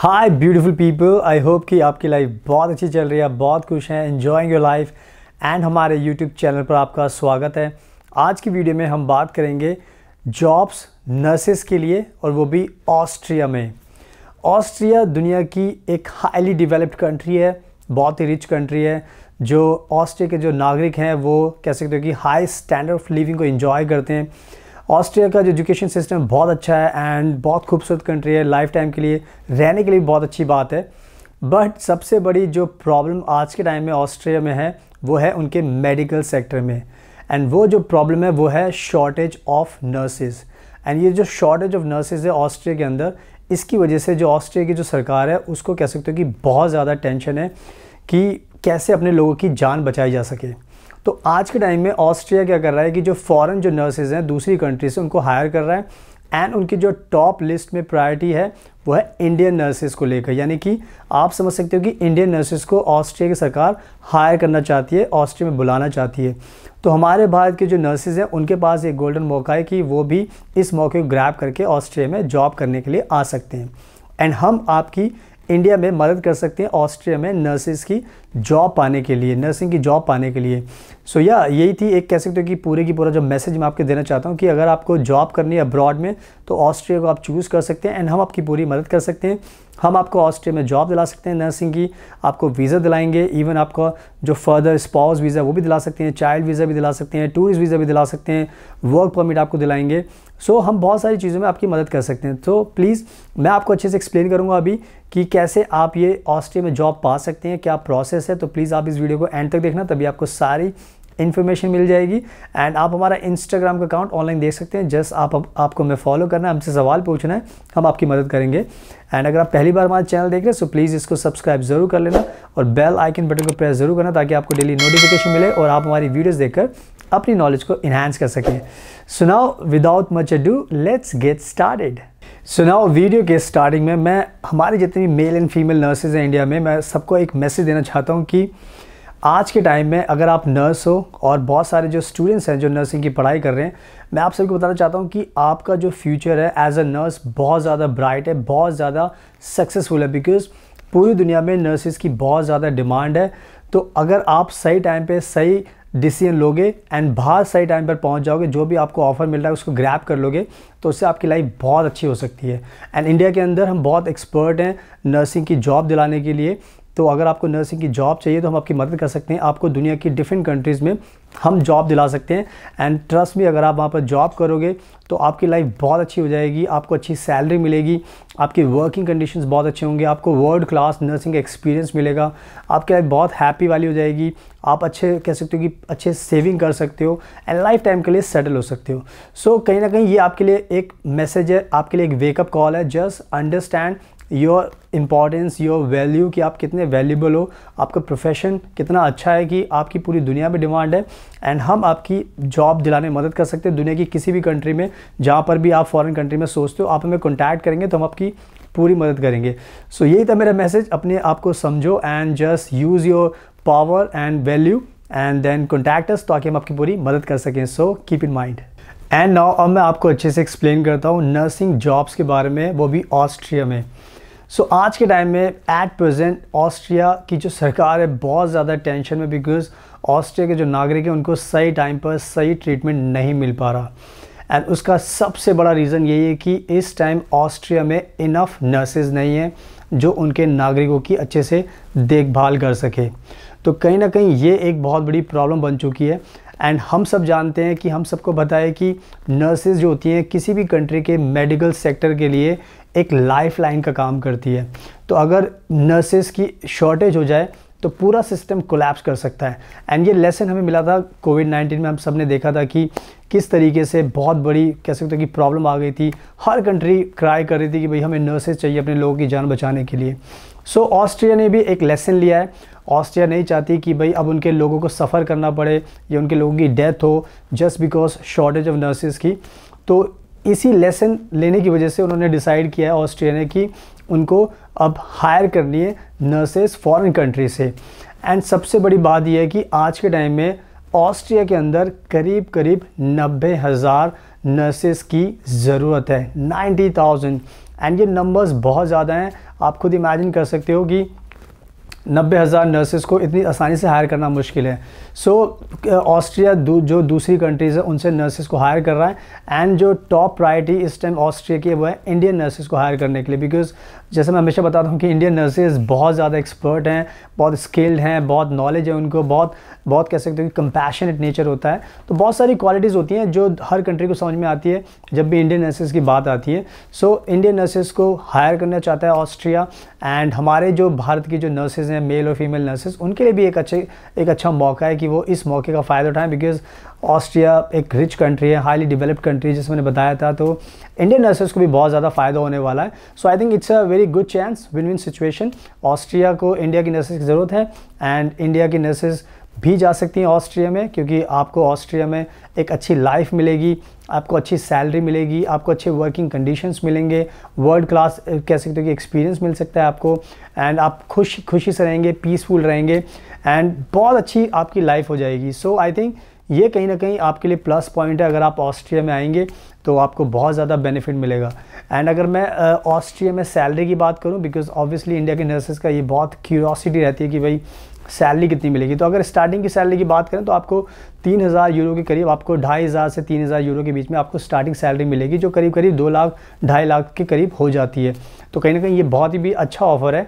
hi beautiful people I hope कि आपकी life बहुत अच्छी चल रही है बहुत खुश हैं इन्जॉइंग योर लाइफ एंड हमारे यूट्यूब चैनल पर आपका स्वागत है आज की वीडियो में हम बात करेंगे जॉब्स नर्सेस के लिए और वो भी ऑस्ट्रिया में ऑस्ट्रिया दुनिया की एक हाईली डेवलप्ड कंट्री है बहुत ही रिच कंट्री है जो ऑस्ट्रिया के जो नागरिक हैं वो कह सकते हो कि हाई स्टैंडर्ड ऑफ लिविंग को इन्जॉय करते हैं ऑस्ट्रिया का जो एजुकेशन सिस्टम बहुत अच्छा है एंड बहुत खूबसूरत कंट्री है लाइफ टाइम के लिए रहने के लिए बहुत अच्छी बात है बट सबसे बड़ी जो प्रॉब्लम आज के टाइम में ऑस्ट्रिया में है वो है उनके मेडिकल सेक्टर में एंड वो जो प्रॉब्लम है वो है शॉर्टेज ऑफ नर्सेज एंड ये जो शॉर्टेज ऑफ नर्सेज है ऑस्ट्रिया के अंदर इसकी वजह से जो ऑस्ट्रिया की जो सरकार है उसको कह सकते हो कि बहुत ज़्यादा टेंशन है कि कैसे अपने लोगों की जान बचाई जा सके तो आज के टाइम में ऑस्ट्रिया क्या कर रहा है कि जो फॉरेन जो नर्सेज हैं दूसरी कंट्री से उनको हायर कर रहा है एंड उनकी जो टॉप लिस्ट में प्रायोरिटी है वो है इंडियन नर्सेज को लेकर यानी कि आप समझ सकते हो कि इंडियन नर्सेज को ऑस्ट्रिया की सरकार हायर करना चाहती है ऑस्ट्रिया में बुलाना चाहती है तो हमारे भारत के जो नर्सेज हैं उनके पास एक गोल्डन मौका है कि वो भी इस मौके को ग्रैप करके ऑस्ट्रिया में जॉब करने के लिए आ सकते हैं एंड हम आपकी इंडिया में मदद कर सकते हैं ऑस्ट्रिया में नर्सेज की जॉब पाने के लिए नर्सिंग की जॉब पाने के लिए सो so, या yeah, यही थी एक कह सकते हो कि पूरे की पूरा जो मैसेज मैं आपको देना चाहता हूँ कि अगर आपको जॉब करनी है अब्रॉड में तो ऑस्ट्रिया को आप चूज़ कर सकते हैं एंड हम आपकी पूरी मदद कर सकते हैं हम आपको ऑस्ट्रिया में जॉब दिला सकते हैं नर्सिंग की आपको वीज़ा दिलाएंगे इवन आपको जो फर्दर स्पाउस वीज़ा वो भी दिला सकते हैं चाइल्ड वीज़ा भी दिला सकते हैं टूरिस्ट वीज़ा भी दिला सकते हैं वर्क परमिट आपको दिलाएंगे सो so, हम बहुत सारी चीज़ों में आपकी मदद कर सकते हैं तो प्लीज़ मैं आपको अच्छे से एक्सप्लेन करूँगा अभी कि कैसे आप ये ऑस्ट्रिया में जॉब पा सकते हैं क्या प्रोसेस प्रोसेस है तो प्लीज़ आप इस वीडियो को एंड तक देखना तभी आपको सारी इन्फॉर्मेशन मिल जाएगी एंड आप हमारा इंस्टाग्राम का अकाउंट ऑनलाइन देख सकते हैं जस्ट आप, आप आपको हमें फॉलो करना है हमसे सवाल पूछना है हम आपकी मदद करेंगे एंड अगर आप पहली बार हमारा चैनल देख रहे हैं सो प्लीज़ इसको सब्सक्राइब जरूर कर लेना और बेल आइकन बटन को प्रेस जरूर करना ताकि आपको डेली नोटिफिकेशन मिले और आप हमारी वीडियोज़ देखकर अपनी नॉलेज को इन्हांस कर सकें सुनाओ without much ado let's get started सुनाओ so वीडियो के स्टार्टिंग में मैं हमारी जितनी मेल एंड फीमेल नर्सेज हैं इंडिया में मैं सबको एक मैसेज देना चाहता हूँ कि आज के टाइम में अगर आप नर्स हो और बहुत सारे जो स्टूडेंट्स हैं जो नर्सिंग की पढ़ाई कर रहे हैं मैं आप सबको बताना चाहता हूँ कि आपका जो फ्यूचर है एज अ नर्स बहुत ज़्यादा ब्राइट है बहुत ज़्यादा सक्सेसफुल है बिकॉज़ पूरी दुनिया में नर्सेज की बहुत ज़्यादा डिमांड है तो अगर आप सही टाइम पे सही डिसीजन लोगे एंड बहुत सही टाइम पर पहुंच जाओगे जो भी आपको ऑफर मिल रहा है उसको ग्रैप कर लोगे तो उससे आपकी लाइफ बहुत अच्छी हो सकती है एंड इंडिया के अंदर हम बहुत एक्सपर्ट हैं नर्सिंग की जॉब दिलाने के लिए तो अगर आपको नर्सिंग की जॉब चाहिए तो हम आपकी मदद कर सकते हैं आपको दुनिया की डिफरेंट कंट्रीज़ में हम जॉब दिला सकते हैं एंड ट्रस्ट भी अगर आप वहाँ पर जॉब करोगे तो आपकी लाइफ बहुत अच्छी हो जाएगी आपको अच्छी सैलरी मिलेगी आपकी वर्किंग कंडीशंस बहुत अच्छे होंगे आपको वर्ल्ड क्लास नर्सिंग एक्सपीरियंस मिलेगा आपकी लाइफ बहुत हैप्पी वाली हो जाएगी आप अच्छे कह सकते हो कि अच्छे सेविंग कर सकते हो एंड लाइफ टाइम के लिए सेटल हो सकते हो सो so, कहीं ना कहीं ये आपके लिए एक मैसेज है आपके लिए एक वेकअप कॉल है just understand your importance your value कि आप कितने वैल्यूबल हो आपका प्रोफेशन कितना अच्छा है कि आपकी पूरी दुनिया में डिमांड है एंड हम आपकी जॉब दिलाने में मदद कर सकते हैं दुनिया की किसी भी कंट्री में जहाँ पर भी आप फॉरेन कंट्री में सोचते हो आप हमें कॉन्टैक्ट करेंगे तो हम आपकी पूरी मदद करेंगे सो so, यही था मेरा मैसेज अपने आप को समझो and just use your power and value and then contact us ताकि हम आपकी पूरी मदद कर सकें so keep in mind and now अब मैं आपको अच्छे से एक्सप्लेन करता हूँ नर्सिंग जॉब्स के बारे में वो भी ऑस्ट्रिया में सो so, आज के टाइम में एट प्रेजेंट ऑस्ट्रिया की जो सरकार है बहुत ज़्यादा टेंशन में बिकॉज ऑस्ट्रिया के जो नागरिक हैं उनको सही टाइम पर सही ट्रीटमेंट नहीं मिल पा रहा एंड उसका सबसे बड़ा रीज़न यही है कि इस टाइम ऑस्ट्रिया में इनफ नर्सेज नहीं हैं जो उनके नागरिकों की अच्छे से देखभाल कर सके तो कहीं ना कहीं ये एक बहुत बड़ी प्रॉब्लम बन चुकी है एंड हम सब जानते हैं कि हम सबको बताए कि नर्सेज जो होती हैं किसी भी कंट्री के मेडिकल सेक्टर के लिए एक लाइफ लाइन का काम करती है तो अगर नर्सेज की शॉर्टेज हो जाए तो पूरा सिस्टम कोलैप्स कर सकता है एंड ये लेसन हमें मिला था कोविड 19 में हम सब ने देखा था कि किस तरीके से बहुत बड़ी कह सकते हैं कि प्रॉब्लम आ गई थी हर कंट्री क्राई कर रही थी कि भाई हमें नर्सेज चाहिए अपने लोगों की जान बचाने के लिए सो so, ऑस्ट्रिया ने भी एक लेसन लिया है ऑस्ट्रिया नहीं चाहती कि भाई अब उनके लोगों को सफ़र करना पड़े या उनके लोगों की डेथ हो just because shortage of nurses की तो इसी लेसन लेने की वजह से उन्होंने डिसाइड किया है ऑस्ट्रिया ने कि उनको अब हायर करनी है नर्सेज फॉरेन कंट्री से एंड सबसे बड़ी बात यह है कि आज के टाइम में ऑस्ट्रिया के अंदर करीब करीब नब्बे हज़ार नर्सेज की ज़रूरत है नाइन्टी थाउजेंड एंड ये नंबर्स बहुत ज़्यादा हैं आप खुद इमेजिन कर सकते हो कि नब्बे हज़ार नर्सेज को इतनी आसानी से हायर करना मुश्किल है सो so, ऑस्ट्रिया दू, जो दूसरी कंट्रीज़ है उनसे नर्सेज को हायर कर रहा है एंड जो टॉप प्रायरिटी इस टाइम ऑस्ट्रिया की है वो है इंडियन नर्सेज को हायर करने के लिए बिकॉज जैसे मैं हमेशा बताता हूँ कि इंडियन नर्सेज बहुत ज़्यादा एक्सपर्ट हैं बहुत स्किल्ड हैं बहुत नॉलेज है उनको बहुत बहुत कह सकते हो कि कंपैशनेट नेचर होता है तो बहुत सारी क्वालिटीज़ होती हैं जो हर कंट्री को समझ में आती है जब भी इंडियन नर्सेज की बात आती है सो so, इंडियन नर्सेज को हायर करना चाहता है ऑस्ट्रिया एंड हमारे जो भारत की जो नर्सेज हैं मेल और फीमेल नर्सेज उनके लिए भी एक अच्छे एक अच्छा मौका है कि वो इस मौके का फ़ायदा उठाएँ बिकॉज ऑस्ट्रिया एक रिच कंट्री है हाईली डेवलप्ड कंट्री जैसे मैंने बताया था तो इंडियन नर्सेज को भी बहुत ज़्यादा फ़ायदा होने वाला है so I think it's a very good chance win win situation Austria को इंडिया की नर्सेज की ज़रूरत है एंड इंडिया की नर्सेज भी जा सकती हैं ऑस्ट्रिया में क्योंकि आपको ऑस्ट्रिया में एक अच्छी लाइफ मिलेगी आपको अच्छी सैलरी मिलेगी आपको अच्छे वर्किंग कंडीशंस मिलेंगे वर्ल्ड क्लास कह सकते हो कि एक्सपीरियंस मिल सकता है आपको एंड आप खुश खुशी से रहेंगे पीसफुल रहेंगे एंड बहुत अच्छी आपकी लाइफ हो जाएगी सो आई थिंक ये कहीं ना कहीं आपके लिए प्लस पॉइंट है अगर आप ऑस्ट्रिया में आएंगे तो आपको बहुत ज़्यादा बेनिफिट मिलेगा एंड अगर मैं ऑस्ट्रिया में सैलरी की बात करूँ बिकॉज ऑब्वियसली इंडिया के नर्सेज का ये बहुत क्यूरोसिटी रहती है कि भाई सैलरी कितनी मिलेगी तो अगर स्टार्टिंग की सैलरी की बात करें तो आपको तीन हज़ार यूरो के करीब आपको ढाई हज़ार से तीन हज़ार यूरो के बीच में आपको स्टार्टिंग सैलरी मिलेगी जो करीब करीब दो लाख ढाई लाख के करीब हो जाती है तो कहीं ना कहीं ये बहुत ही भी अच्छा ऑफर है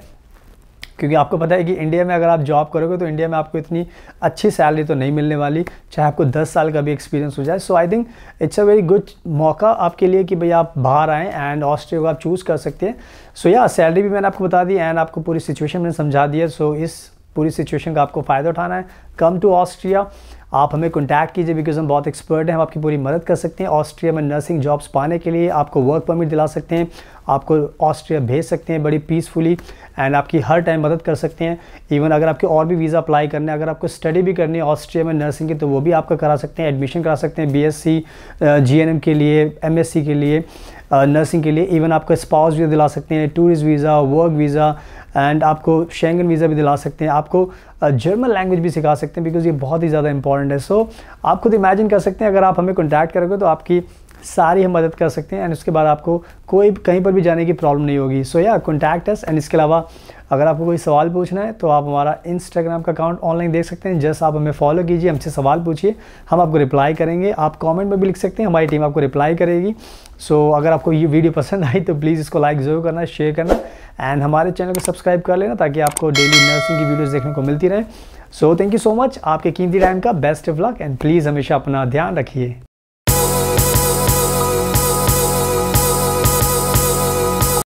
क्योंकि आपको पता है कि इंडिया में अगर आप जॉब करोगे तो इंडिया में आपको इतनी अच्छी सैलरी तो नहीं मिलने वाली चाहे आपको 10 साल का भी एक्सपीरियंस हो जाए so I think it's a very good मौका आपके लिए कि भाई आप बाहर आएँ एंड ऑस्ट्रिया को आप चूज़ कर सकते हैं सो या सैलरी भी मैंने आपको बता दी एंड आपको पूरी सिचुएशन मैंने समझा दिया सो so, इस पूरी सिचुएशन का आपको फ़ायदा उठाना है कम टू ऑस्ट्रिया आप हमें कॉन्टैक्ट कीजिए बिकॉज हम बहुत एक्सपर्ट हैं हम आपकी पूरी मदद कर सकते हैं ऑस्ट्रिया में नर्सिंग जॉब्स पाने के लिए आपको वर्क परमिट दिला सकते हैं आपको ऑस्ट्रिया भेज सकते हैं बड़ी पीसफुली एंड आपकी हर टाइम मदद कर सकते हैं इवन अगर आपके और भी वीज़ा अप्लाई करने अगर आपको स्टडी भी करनी है ऑस्ट्रिया में नर्सिंग की तो वो भी आपका करा सकते हैं एडमिशन करा सकते हैं B S C G N M के लिए एम एस सी के लिए नर्सिंग uh, के लिए इवन आपको स्पाउस वीज़ा दिला सकते हैं tourist visa work visa and आपको शेंगन वीज़ा भी दिला सकते हैं आपको जर्मन लैंग्वेज भी सिखा सकते हैं बिकॉज ये बहुत ही ज़्यादा इंपॉर्टेंट है सो so, आप खुद इमेजिन कर सकते हैं अगर आप हमें कॉन्टैक्ट करोगे तो आपकी सारी हम मदद कर सकते हैं एंड उसके बाद आपको कोई कहीं पर भी जाने की प्रॉब्लम नहीं होगी सो या कॉन्टैक्ट एस एंड इसके अलावा अगर आपको कोई सवाल पूछना है तो आप हमारा इंस्टाग्राम का अकाउंट ऑनलाइन देख सकते हैं जस्ट आप हमें फॉलो कीजिए हमसे सवाल पूछिए हम आपको रिप्लाई करेंगे आप कमेंट में भी लिख सकते हैं हमारी टीम आपको रिप्लाई करेगी सो so, अगर आपको ये वीडियो पसंद आई तो प्लीज़ इसको लाइक ज़रूर करना शेयर करना एंड हमारे चैनल को सब्सक्राइब कर लेना ताकि आपको डेली नर्सिंग की वीडियोज़ देखने को मिलती रहे so thank you so much आपके कीमती टाइम का best of luck and please हमेशा अपना ध्यान रखिए